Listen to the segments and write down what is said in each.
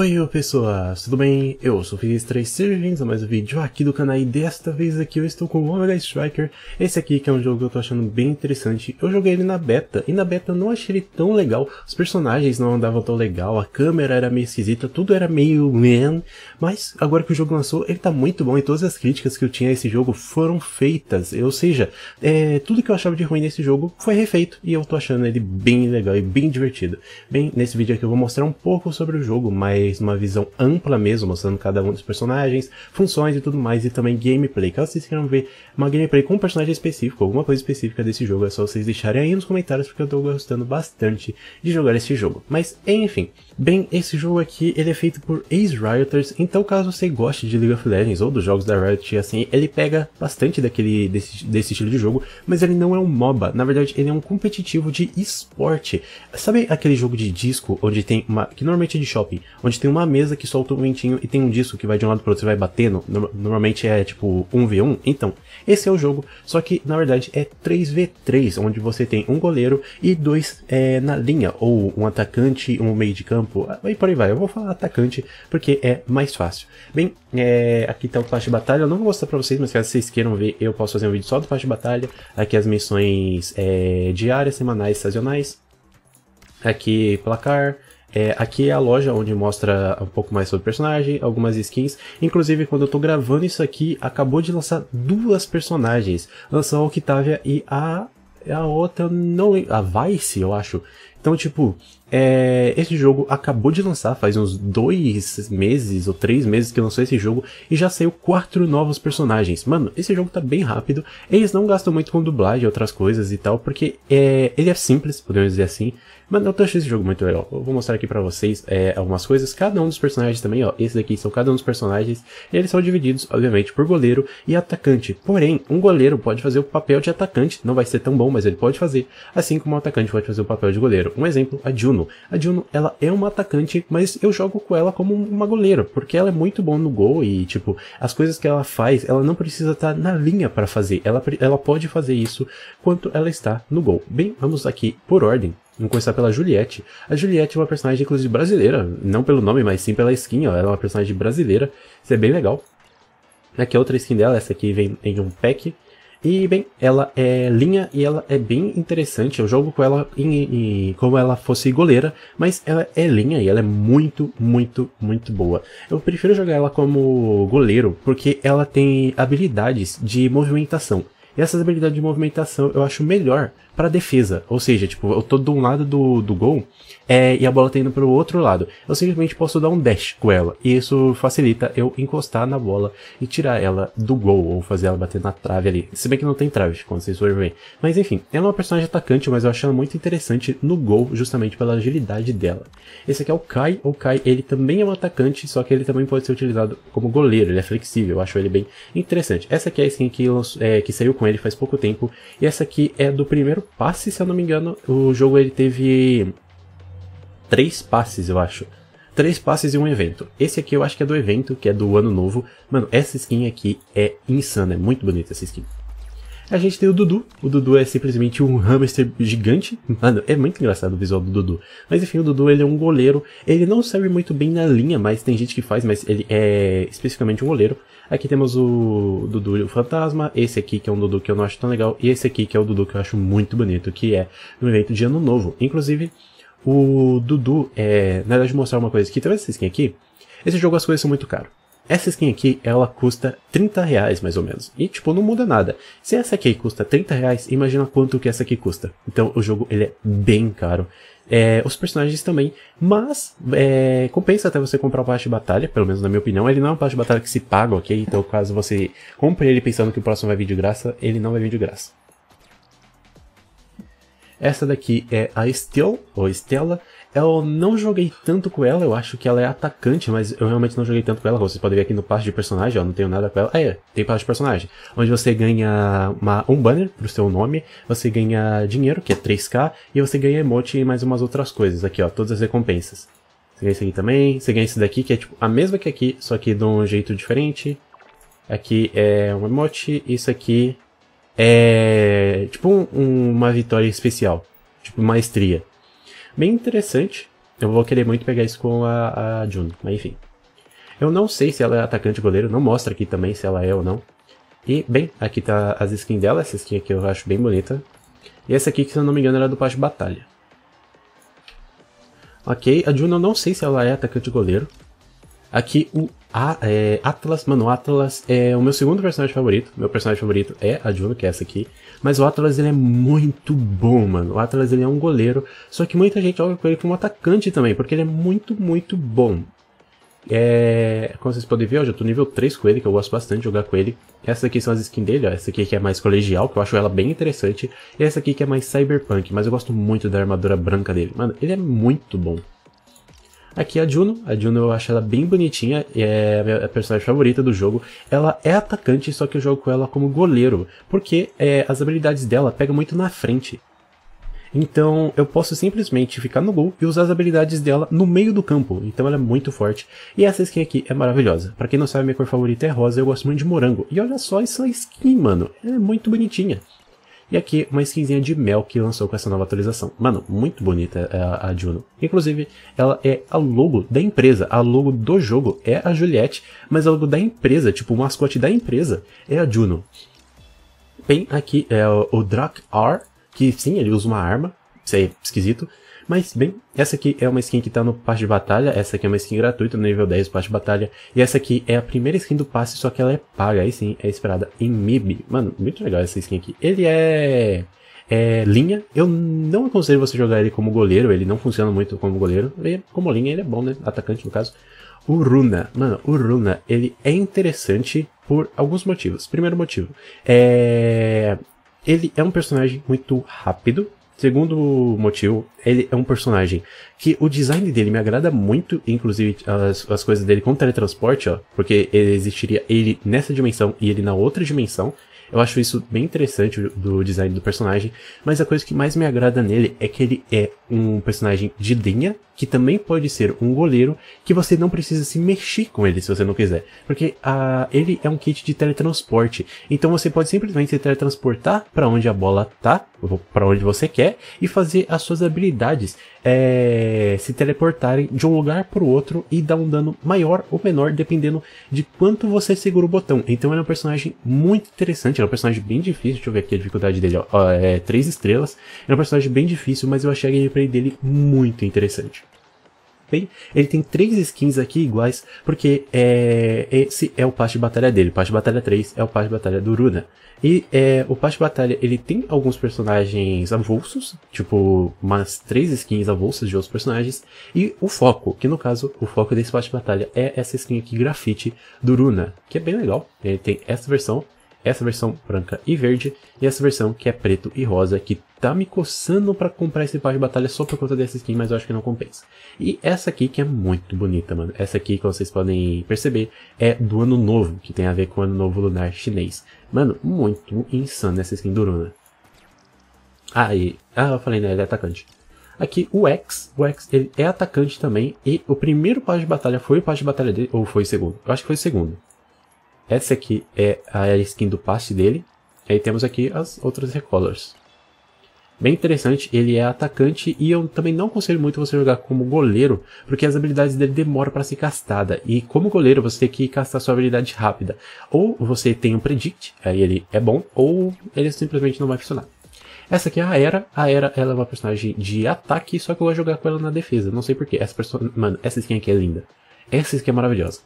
Oi pessoas, tudo bem? Eu sou o Feliz 3, sejam bem-vindos a mais um vídeo aqui do canal e desta vez aqui eu estou com o Omega Striker Esse aqui que é um jogo que eu tô achando bem interessante, eu joguei ele na beta e na beta eu não achei ele tão legal Os personagens não andavam tão legal, a câmera era meio esquisita, tudo era meio man Mas agora que o jogo lançou ele tá muito bom e todas as críticas que eu tinha a esse jogo foram feitas Ou seja, é, tudo que eu achava de ruim nesse jogo foi refeito e eu tô achando ele bem legal e bem divertido Bem, nesse vídeo aqui eu vou mostrar um pouco sobre o jogo, mas uma visão ampla mesmo, mostrando cada um dos personagens, funções e tudo mais, e também gameplay. Caso vocês queiram ver uma gameplay com um personagem específico, alguma coisa específica desse jogo, é só vocês deixarem aí nos comentários, porque eu tô gostando bastante de jogar esse jogo. Mas, enfim, bem, esse jogo aqui, ele é feito por Ace rioters então caso você goste de League of Legends ou dos jogos da Riot, assim, ele pega bastante daquele, desse, desse estilo de jogo, mas ele não é um MOBA, na verdade ele é um competitivo de esporte. Sabe aquele jogo de disco, onde tem uma, que normalmente é de shopping, onde tem uma mesa que solta um ventinho e tem um disco que vai de um lado pro outro, você vai batendo. Normalmente é tipo 1v1. Então, esse é o jogo, só que na verdade é 3v3, onde você tem um goleiro e dois é, na linha, ou um atacante, um meio de campo, e por aí vai. Eu vou falar atacante porque é mais fácil. Bem, é, aqui tá o Clash de Batalha, eu não vou mostrar pra vocês, mas caso vocês queiram ver, eu posso fazer um vídeo só do Clash de Batalha. Aqui as missões é, diárias, semanais, sazonais. Aqui placar, é, aqui é a loja onde mostra um pouco mais sobre o personagem, algumas skins. Inclusive, quando eu tô gravando isso aqui, acabou de lançar duas personagens. Lançou a Octavia e a. A outra, não lembro. A Vice, eu acho. Então, tipo, é, esse jogo acabou de lançar, faz uns dois meses ou três meses que lançou esse jogo e já saiu quatro novos personagens. Mano, esse jogo tá bem rápido. Eles não gastam muito com dublagem, outras coisas e tal, porque é, ele é simples, podemos dizer assim. Mano, eu tô achando esse jogo muito legal. Eu vou mostrar aqui pra vocês é, algumas coisas. Cada um dos personagens também, ó. Esse daqui são cada um dos personagens. E eles são divididos, obviamente, por goleiro e atacante. Porém, um goleiro pode fazer o papel de atacante. Não vai ser tão bom, mas ele pode fazer. Assim como um atacante pode fazer o papel de goleiro. Um exemplo, a Juno. Juno. A Juno, ela é uma atacante, mas eu jogo com ela como uma goleira, porque ela é muito boa no gol e, tipo, as coisas que ela faz, ela não precisa estar tá na linha para fazer. Ela, ela pode fazer isso quanto ela está no gol. Bem, vamos aqui por ordem. Vamos começar pela Juliette. A Juliette é uma personagem, inclusive, brasileira. Não pelo nome, mas sim pela skin. Ó. Ela é uma personagem brasileira. Isso é bem legal. Aqui é outra skin dela, essa aqui vem em um pack. E bem, ela é linha e ela é bem interessante. Eu jogo com ela em, em, como ela fosse goleira, mas ela é linha e ela é muito, muito, muito boa. Eu prefiro jogar ela como goleiro porque ela tem habilidades de movimentação. E essas habilidades de movimentação eu acho melhor pra defesa. Ou seja, tipo, eu tô de um lado do, do gol é, e a bola tá indo pro outro lado. Eu simplesmente posso dar um dash com ela. E isso facilita eu encostar na bola e tirar ela do gol ou fazer ela bater na trave ali. Se bem que não tem trave, quando vocês forem ver. Mas enfim, ela é uma personagem atacante, mas eu acho ela muito interessante no gol, justamente pela agilidade dela. Esse aqui é o Kai. O Kai, ele também é um atacante, só que ele também pode ser utilizado como goleiro. Ele é flexível, eu acho ele bem interessante. Essa aqui é a skin que, é, que saiu com ele faz pouco tempo. E essa aqui é do primeiro passe, se eu não me engano. O jogo ele teve três passes, eu acho. Três passes e um evento. Esse aqui eu acho que é do evento, que é do ano novo. Mano, essa skin aqui é insana, é muito bonita essa skin. A gente tem o Dudu. O Dudu é simplesmente um hamster gigante. Mano, ah, é muito engraçado o visual do Dudu. Mas enfim, o Dudu ele é um goleiro. Ele não serve muito bem na linha, mas tem gente que faz, mas ele é especificamente um goleiro. Aqui temos o Dudu o Fantasma, esse aqui que é um Dudu que eu não acho tão legal, e esse aqui que é o Dudu que eu acho muito bonito, que é no evento de Ano Novo. Inclusive, o Dudu, é, na verdade, mostrar uma coisa que talvez vocês quem aqui. Esse jogo as coisas são muito caras. Essa skin aqui, ela custa 30 reais mais ou menos. E tipo, não muda nada. Se essa aqui custa 30 reais, imagina quanto que essa aqui custa. Então o jogo, ele é bem caro. É, os personagens também, mas é, compensa até você comprar o passe de batalha, pelo menos na minha opinião. Ele não é um passe de batalha que se paga, ok? Então caso você compre ele pensando que o próximo vai vir de graça, ele não vai vir de graça. Essa daqui é a Steel, ou Stella, eu não joguei tanto com ela, eu acho que ela é atacante, mas eu realmente não joguei tanto com ela. Você pode ver aqui no parte de personagem, ó, não tenho nada com ela. Ah, é, tem parte de personagem. Onde você ganha uma, um banner pro seu nome, você ganha dinheiro, que é 3k, e você ganha emote e mais umas outras coisas aqui, ó, todas as recompensas. Você ganha esse aqui também, você ganha esse daqui, que é tipo a mesma que aqui, só que de um jeito diferente. Aqui é um emote, isso aqui é tipo um, uma vitória especial, tipo maestria bem interessante. Eu vou querer muito pegar isso com a, a June, mas enfim. Eu não sei se ela é atacante goleiro, não mostra aqui também se ela é ou não. E, bem, aqui tá as skins dela, essa skin aqui eu acho bem bonita. E essa aqui, que se eu não me engano, era do Passe de Batalha. Ok, a June eu não sei se ela é atacante goleiro. Aqui o a, é, Atlas, mano, o Atlas é o meu segundo personagem favorito. Meu personagem favorito é a Juno, que é essa aqui. Mas o Atlas, ele é muito bom, mano. O Atlas, ele é um goleiro. Só que muita gente joga com ele como atacante também, porque ele é muito, muito bom. É, como vocês podem ver, ó, já tô nível 3 com ele, que eu gosto bastante de jogar com ele. Essa aqui são as skins dele, ó. Essa aqui que é mais colegial, que eu acho ela bem interessante. E essa aqui que é mais cyberpunk, mas eu gosto muito da armadura branca dele. Mano, ele é muito bom. Aqui é a Juno. A Juno eu acho ela bem bonitinha, é a personagem favorita do jogo. Ela é atacante, só que eu jogo com ela como goleiro, porque é, as habilidades dela pegam muito na frente. Então eu posso simplesmente ficar no gol e usar as habilidades dela no meio do campo. Então ela é muito forte. E essa skin aqui é maravilhosa. Para quem não sabe, minha cor favorita é rosa, eu gosto muito de morango. E olha só essa skin, mano. Ela é muito bonitinha. E aqui uma skinzinha de mel que lançou com essa nova atualização. Mano, muito bonita é, a, Juno. Inclusive, ela é a logo da empresa. A logo do jogo é a Juliette, mas a logo da empresa, tipo o mascote da empresa, é a Juno. bem aqui é, o, o Drac R, que sim, ele usa uma arma, isso é esquisito. Mas bem, essa aqui é uma skin que tá no passe de batalha, essa aqui é uma skin gratuita no nível 10 do passe de batalha, e essa aqui é a primeira skin do passe, só que ela é paga, aí sim, é esperada em MIB. Mano, muito legal essa skin aqui. Ele é... É, linha, eu não aconselho você jogar ele como goleiro, ele não funciona muito como goleiro, e como linha ele é bom, né? Atacante no caso. O Runa, mano, o Runa, ele é interessante por alguns motivos. Primeiro motivo, é... ele é um personagem muito rápido, Segundo motivo, ele é um personagem que o design dele me agrada muito, inclusive as, as coisas dele com teletransporte, ó, porque ele existiria ele nessa dimensão e ele na outra dimensão. Eu acho isso bem interessante do design do personagem, mas a coisa que mais me agrada nele é que ele é um personagem de linha, que também pode ser um goleiro, que você não precisa se mexer com ele se você não quiser. Porque ah, ele é um kit de teletransporte. Então você pode simplesmente se teletransportar para onde a bola tá, para onde você quer, e fazer as suas habilidades é, se teleportarem de um lugar para o outro e dar um dano maior ou menor, dependendo de quanto você segura o botão. Então ele é um personagem muito interessante, ele é um personagem bem difícil. Deixa eu ver aqui a dificuldade dele, ó, é três estrelas. Ele é um personagem bem difícil, mas eu achei a gameplay dele muito interessante. Pay. Ele tem três skins aqui iguais, porque é, esse é o passe de batalha dele. O passe de batalha 3 é o passe de batalha do Runa. E é, o passe de batalha, ele tem alguns personagens avulsos, tipo umas três skins avulsas de outros personagens, e o foco, que no caso, o foco desse passe de batalha é essa skin aqui, grafite do Runa, que é bem legal. Ele tem essa versão, essa versão branca e verde, e essa versão que é preto e rosa, que tá me coçando para comprar esse par de batalha só por conta dessa skin, mas eu acho que não compensa. E essa aqui que é muito bonita, mano. Essa aqui que vocês podem perceber é do ano novo, que tem a ver com o ano novo lunar chinês. Mano, muito insano essa skin duruna Ah, e... Ah, eu falei, né? Ele é atacante. Aqui o X, o X ele é atacante também, e o primeiro passo de batalha foi o passo de batalha dele, ou foi o segundo? Eu acho que foi o segundo. Essa aqui é a skin do passe dele. E aí temos aqui as outras recolors. Bem interessante, ele é atacante e eu também não aconselho muito você jogar como goleiro, porque as habilidades dele demoram para ser castada. E como goleiro você tem que castar sua habilidade rápida. Ou você tem um predict, aí ele é bom, ou ele simplesmente não vai funcionar. Essa aqui é a Era. A Era ela é uma personagem de ataque, só que eu vou jogar com ela na defesa. Não sei porquê. Essa pessoa. Mano, essa skin aqui é linda. Essa skin é maravilhosa.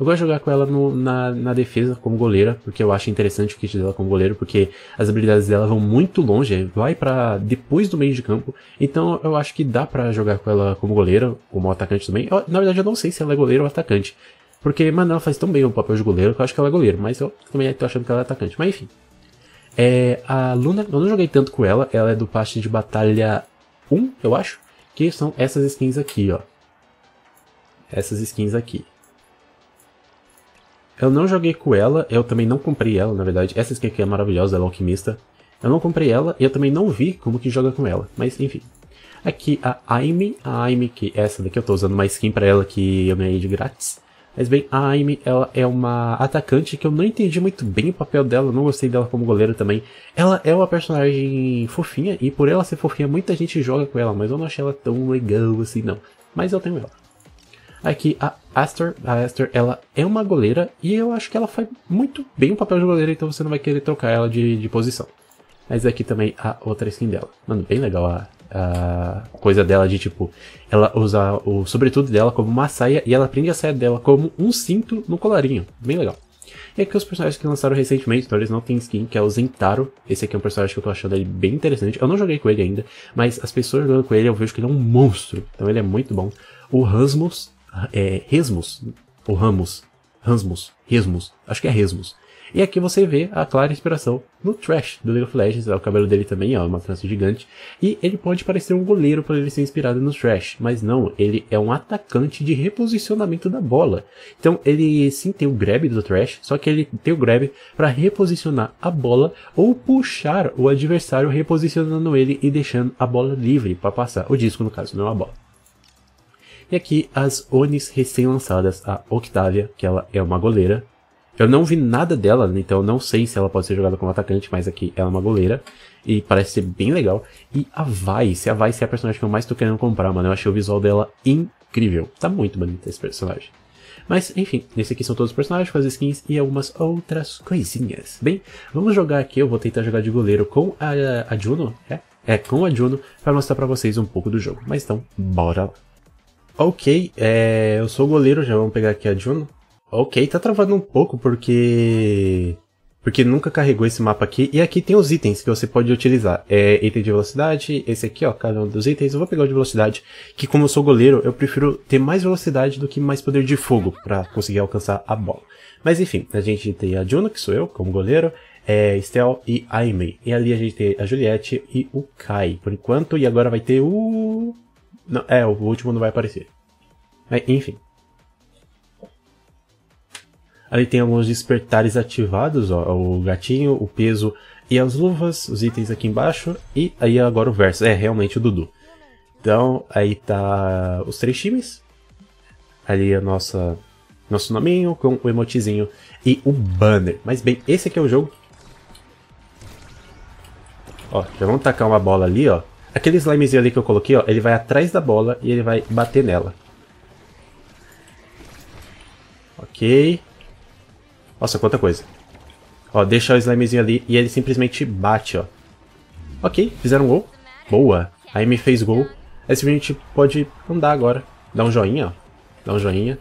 Eu gosto de jogar com ela no, na, na defesa como goleira, porque eu acho interessante o kit dela como goleiro, porque as habilidades dela vão muito longe, vai para depois do meio de campo. Então eu acho que dá para jogar com ela como goleira, como atacante também. Eu, na verdade eu não sei se ela é goleira ou atacante. Porque, mano, ela faz tão bem o papel de goleiro que eu acho que ela é goleiro, mas eu também tô achando que ela é atacante. Mas enfim. É, a Luna, eu não joguei tanto com ela, ela é do passe de batalha 1, eu acho, que são essas skins aqui, ó. Essas skins aqui. Eu não joguei com ela, eu também não comprei ela, na verdade. Essa skin aqui é maravilhosa, ela é alquimista. Eu não comprei ela e eu também não vi como que joga com ela, mas enfim. Aqui a Aime, a Aime que é essa daqui eu tô usando uma skin pra ela que eu ganhei de grátis. Mas bem, a Aime ela é uma atacante que eu não entendi muito bem o papel dela, não gostei dela como goleira também. Ela é uma personagem fofinha e por ela ser fofinha muita gente joga com ela, mas eu não achei ela tão legal assim não. Mas eu tenho ela aqui é a Aster a Aster ela é uma goleira e eu acho que ela faz muito bem o papel de goleira, então você não vai querer trocar ela de, de posição. Mas aqui também a outra skin dela. Mano, bem legal a, a coisa dela de tipo, ela usa o sobretudo dela como uma saia e ela prende a saia dela como um cinto no colarinho. Bem legal. E aqui os personagens que lançaram recentemente, então eles não têm skin, que é o Zentaro. Esse aqui é um personagem que eu tô achando ele bem interessante. Eu não joguei com ele ainda, mas as pessoas jogando com ele eu vejo que ele é um monstro. Então ele é muito bom. O Rasmus, é, resmos, ou ramos, Hansmus, Resmus, acho que é Resmus. E aqui você vê a clara inspiração no Trash do League of Legends. É o cabelo dele também é uma trança gigante. E ele pode parecer um goleiro por ele ser inspirado no Trash, mas não, ele é um atacante de reposicionamento da bola. Então ele sim tem o grab do Trash, só que ele tem o grab para reposicionar a bola ou puxar o adversário reposicionando ele e deixando a bola livre para passar. O disco, no caso, não é uma bola. E aqui as Onis recém-lançadas, a Octavia, que ela é uma goleira. Eu não vi nada dela, né, então não sei se ela pode ser jogada como atacante, mas aqui ela é uma goleira. E parece ser bem legal. E a Vice, a Vice é a personagem que eu mais tô querendo comprar, mano. Eu achei o visual dela incrível. Tá muito bonito esse personagem. Mas, enfim, nesse aqui são todos os personagens, com as skins e algumas outras coisinhas. Bem, vamos jogar aqui, eu vou tentar jogar de goleiro com a, a Juno, é? É, com a Juno, para mostrar para vocês um pouco do jogo. Mas então, bora lá. Ok, é, eu sou goleiro, já vamos pegar aqui a Juno. Ok, tá travando um pouco porque. Porque nunca carregou esse mapa aqui. E aqui tem os itens que você pode utilizar. É item de velocidade, esse aqui, ó, cada um dos itens. Eu vou pegar o de velocidade, que como eu sou goleiro, eu prefiro ter mais velocidade do que mais poder de fogo para conseguir alcançar a bola. Mas enfim, a gente tem a Juno, que sou eu, como goleiro é, Estel e Aimee. E ali a gente tem a Juliette e o Kai, por enquanto. E agora vai ter o... Não, é, o último não vai aparecer. Mas, enfim. Ali tem alguns despertares ativados, ó, o gatinho, o peso e as luvas, os itens aqui embaixo, e aí agora o verso, é realmente o Dudu. Então, aí tá os três times, ali a nossa nosso nominho com o emotezinho e o banner. Mas bem, esse aqui é o jogo. Ó, já vamos tacar uma bola ali, ó. Aquele slimezinho ali que eu coloquei, ó, ele vai atrás da bola e ele vai bater nela. Ok. Nossa, quanta coisa. Ó, deixa o slimezinho ali e ele simplesmente bate, ó. Ok, fizeram um gol. Boa. Aí me fez gol. Aí a gente pode andar agora. Dá um joinha, ó. Dá um joinha.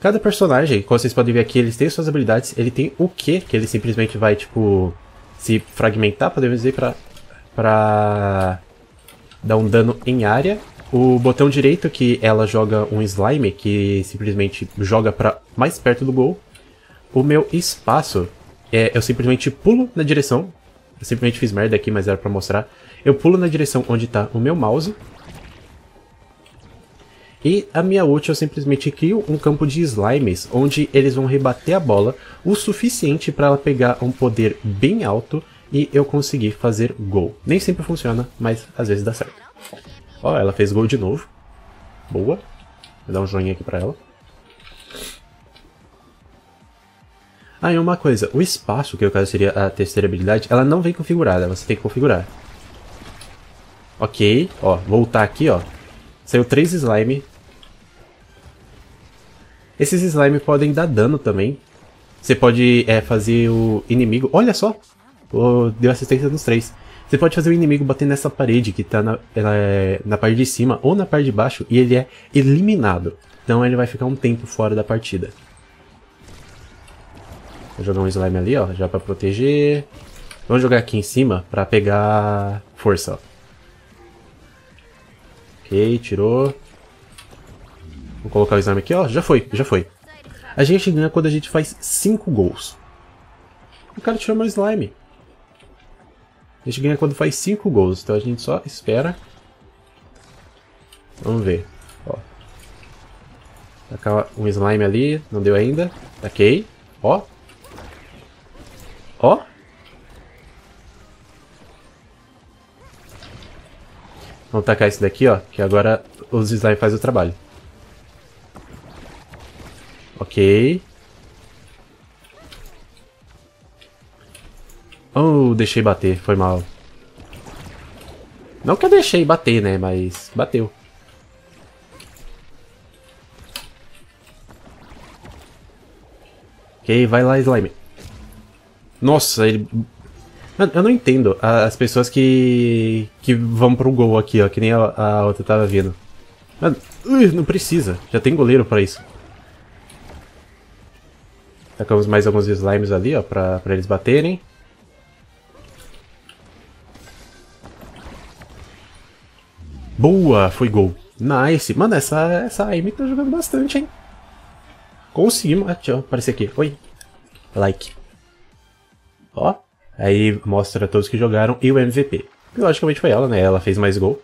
Cada personagem, como vocês podem ver aqui, eles têm suas habilidades. Ele tem o que que ele simplesmente vai, tipo se fragmentar, podemos dizer, para pra dar um dano em área. O botão direito, que ela joga um slime, que simplesmente joga para mais perto do gol. O meu espaço, é, eu simplesmente pulo na direção. Eu simplesmente fiz merda aqui, mas era para mostrar. Eu pulo na direção onde está o meu mouse. E a minha ult eu simplesmente crio um campo de slimes, onde eles vão rebater a bola o suficiente para ela pegar um poder bem alto e eu conseguir fazer gol. Nem sempre funciona, mas às vezes dá certo. Ó, ela fez gol de novo. Boa. Vou dar um joinha aqui pra ela. Ah, e uma coisa, o espaço, que eu caso seria a terceira habilidade, ela não vem configurada, você tem que configurar. Ok, ó, voltar aqui, ó. Saiu três slime, esses slime podem dar dano também. Você pode é, fazer o inimigo... Olha só! Oh, deu assistência nos três. Você pode fazer o inimigo bater nessa parede que está na, é na parte de cima ou na parte de baixo e ele é eliminado. Então ele vai ficar um tempo fora da partida. Vou jogar um slime ali, ó, já pra proteger. Vamos jogar aqui em cima pra pegar força, ó. Ok, tirou. Vou colocar o exame aqui, ó. Já foi, já foi. A gente ganha quando a gente faz 5 gols. O cara tirou meu slime. A gente ganha quando faz 5 gols. Então a gente só espera. Vamos ver. Ó. Tacar tá um slime ali. Não deu ainda. Taquei. Ó. Ó. Vamos tacar esse daqui, ó. Que agora os slime faz o trabalho. Ok. Oh, deixei bater. Foi mal. Não que eu deixei bater, né? Mas bateu. Ok, vai lá, slime. Nossa, ele... Eu não entendo as pessoas que que vão pro gol aqui, ó. Que nem a, a outra tava vindo. Mano, não precisa. Já tem goleiro pra isso. Tacamos mais alguns slimes ali, ó, pra, pra eles baterem. Boa, foi gol. Nice. Mano, essa, essa Amy tá jogando bastante, hein? Conseguimos. Ah, deixa eu aparecer aqui. Oi. Like. Ó. Aí mostra todos que jogaram e o MVP. E logicamente foi ela, né? Ela fez mais gol.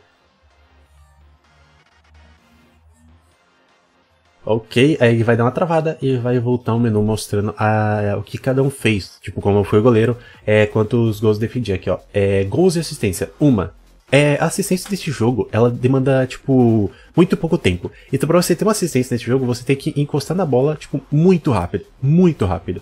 ok, aí ele vai dar uma travada e vai voltar um menu mostrando a, a, o que cada um fez, tipo como foi o goleiro, é, quantos gols defendia aqui, ó, é, gols e assistência, uma. É, a assistência desse jogo, ela demanda, tipo, muito pouco tempo. Então pra você ter uma assistência nesse jogo, você tem que encostar na bola, tipo, muito rápido, muito rápido.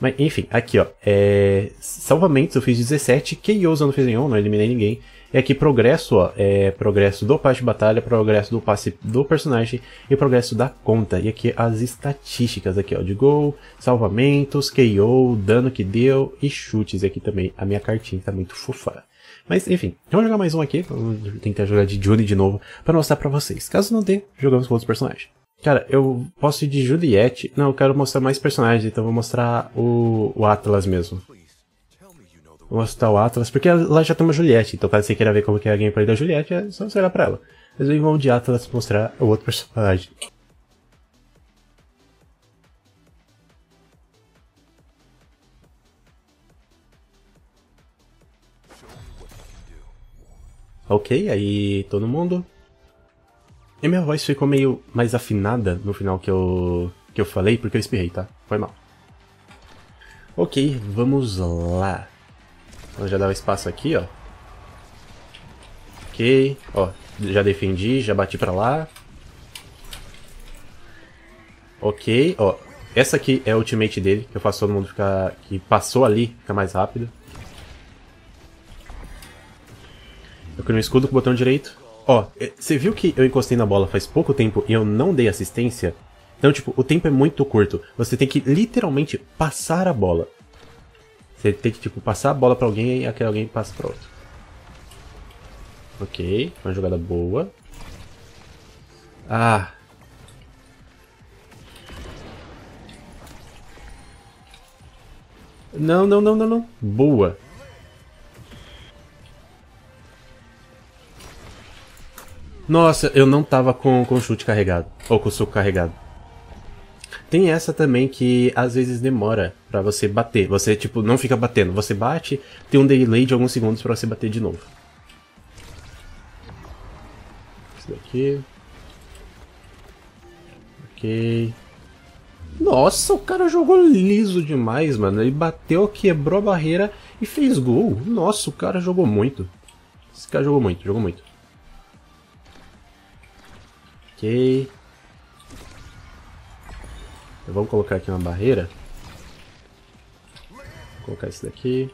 Mas enfim, aqui ó, é... salvamentos eu fiz 17, KOs eu não fiz nenhum, não eliminei ninguém é que progresso, ó, é progresso do passe de batalha, progresso do passe do personagem e progresso da conta. E aqui as estatísticas aqui, ó, de gol, salvamentos, KO, dano que deu e chutes. E aqui também a minha cartinha tá muito fofa. Mas enfim, vamos jogar mais um aqui, vamos tentar jogar de Juni de novo para mostrar para vocês. Caso não dê, jogamos com outros personagens. Cara, eu posso ir de Juliette. Não, eu quero mostrar mais personagens, então vou mostrar o, o Atlas mesmo mostrar citar o Atlas, porque lá já tem uma Juliette, então caso você queira ver como que é a gameplay da Juliette, é só você olhar pra ela. Mas eles vão de Atlas mostrar o outro personagem. Ok, aí todo mundo. E minha voz ficou meio mais afinada no final que eu, que eu falei, porque eu espirrei, tá? Foi mal. Ok, vamos lá já dá um espaço aqui, ó. Ok. Ó, já defendi, já bati pra lá. Ok, ó. Essa aqui é a ultimate dele, que eu faço todo mundo ficar... Que passou ali, fica mais rápido. Eu crio um escudo com o botão direito. Ó, é, você viu que eu encostei na bola faz pouco tempo e eu não dei assistência? Então, tipo, o tempo é muito curto. Você tem que literalmente passar a bola. Você tem que, tipo, passar a bola pra alguém e aquele alguém passa pra outro. Ok, uma jogada boa. Ah. Não, não, não, não, não. Boa. Nossa, eu não tava com, com o chute carregado. Ou com o soco carregado. Tem essa também que às vezes demora para você bater. Você, tipo, não fica batendo. Você bate, tem um delay de alguns segundos para você bater de novo. Isso daqui. Ok. Nossa, o cara jogou liso demais, mano. Ele bateu, quebrou a barreira e fez gol. Nossa, o cara jogou muito. Esse cara jogou muito, jogou muito. Ok. Vamos colocar aqui uma barreira. Vou colocar isso daqui.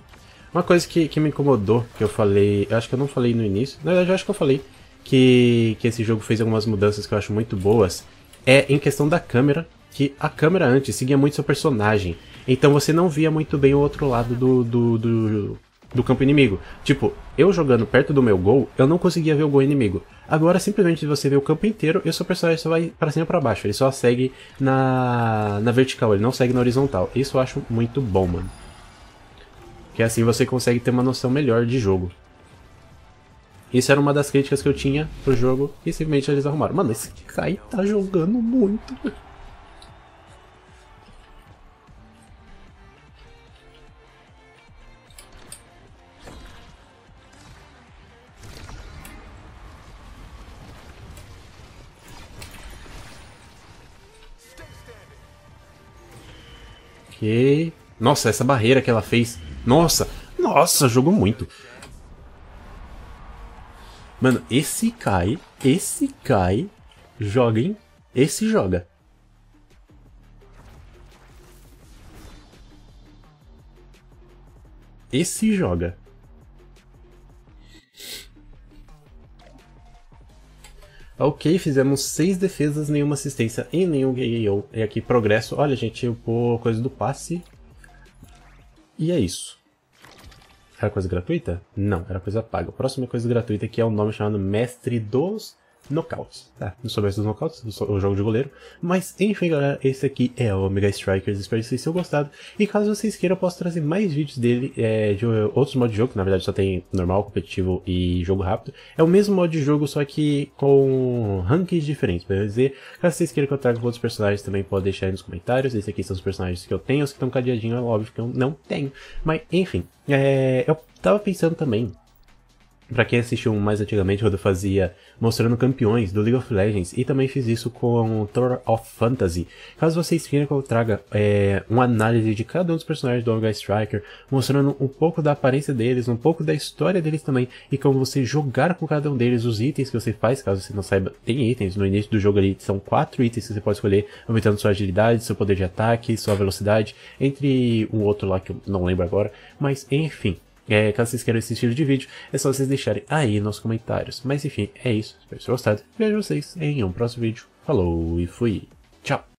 Uma coisa que, que me incomodou, que eu falei... Eu acho que eu não falei no início. Na verdade, eu acho que eu falei que, que esse jogo fez algumas mudanças que eu acho muito boas. É em questão da câmera, que a câmera antes seguia muito seu personagem. Então você não via muito bem o outro lado do, do, do do campo inimigo. Tipo, eu jogando perto do meu gol, eu não conseguia ver o gol inimigo. Agora, simplesmente você vê o campo inteiro e o seu personagem só vai para cima e pra baixo. Ele só segue na, na vertical, ele não segue na horizontal. Isso eu acho muito bom, mano. Que assim você consegue ter uma noção melhor de jogo. Isso era uma das críticas que eu tinha pro jogo e simplesmente eles arrumaram. Mano, esse Kai tá jogando muito. Nossa, essa barreira que ela fez. Nossa, nossa, jogou muito. Mano, esse cai, esse cai, joga, hein? Esse joga. Esse joga. Ok, fizemos seis defesas, nenhuma assistência e nenhum KO. E aqui progresso. Olha, gente, eu pôr coisa do passe. E é isso. Era coisa gratuita? Não, era coisa paga. A próxima coisa gratuita aqui é um nome chamado Mestre dos nocautes. Tá, não soubesse dos nocautes, o jogo de goleiro. Mas enfim, galera, esse aqui é o Omega Strikers. Espero que vocês tenham gostado. E caso vocês queiram, eu posso trazer mais vídeos dele é, de outros modos de jogo, que na verdade só tem normal, competitivo e jogo rápido. É o mesmo modo de jogo, só que com rankings diferentes, pra dizer. Caso vocês queiram que eu traga outros personagens, também pode deixar aí nos comentários. Esses aqui são os personagens que eu tenho, os que estão cadeadinhos, é óbvio que eu não tenho. Mas enfim, é, eu tava pensando também para quem assistiu mais antigamente, quando eu fazia mostrando campeões do League of Legends, e também fiz isso com o of Fantasy. Caso vocês queiram que eu traga é, uma análise de cada um dos personagens do Omega Striker, mostrando um pouco da aparência deles, um pouco da história deles também, e como você jogar com cada um deles, os itens que você faz, caso você não saiba, tem itens. No início do jogo ali são quatro itens que você pode escolher, aumentando sua agilidade, seu poder de ataque, sua velocidade, entre um outro lá que eu não lembro agora, mas enfim. É, caso vocês queiram esse estilo de vídeo, é só vocês deixarem aí nos comentários. Mas enfim, é isso. Espero que vocês tenham gostado. Vejo vocês em um próximo vídeo. Falou e fui. Tchau.